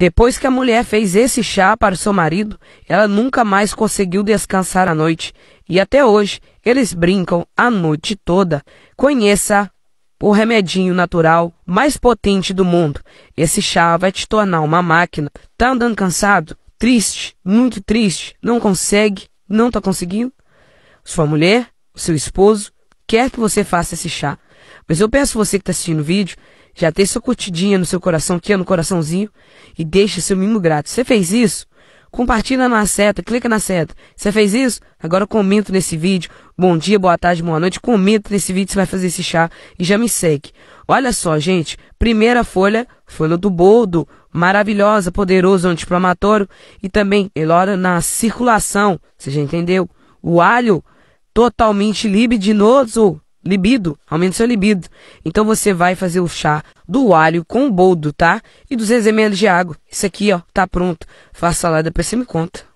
Depois que a mulher fez esse chá para seu marido, ela nunca mais conseguiu descansar à noite. E até hoje, eles brincam a noite toda. Conheça o remedinho natural mais potente do mundo. Esse chá vai te tornar uma máquina. Tá andando cansado? Triste? Muito triste? Não consegue? Não tá conseguindo? Sua mulher, seu esposo, quer que você faça esse chá. Mas eu peço você que está assistindo o vídeo, já tem sua curtidinha no seu coração, aqui é no coraçãozinho, e deixa seu mimo grato. Você fez isso? Compartilha na seta, clica na seta. Você fez isso? Agora comenta nesse vídeo. Bom dia, boa tarde, boa noite. Comenta nesse vídeo, se vai fazer esse chá e já me segue. Olha só, gente. Primeira folha, folha do boldo. Maravilhosa, poderoso, anti-inflamatório. E também, elora na circulação. Você já entendeu? O alho totalmente libidinoso, libido, aumenta seu libido. Então você vai fazer o chá do alho com o boldo, tá? E 200 ml de água. Isso aqui, ó, tá pronto. Faça a salada pra você me conta.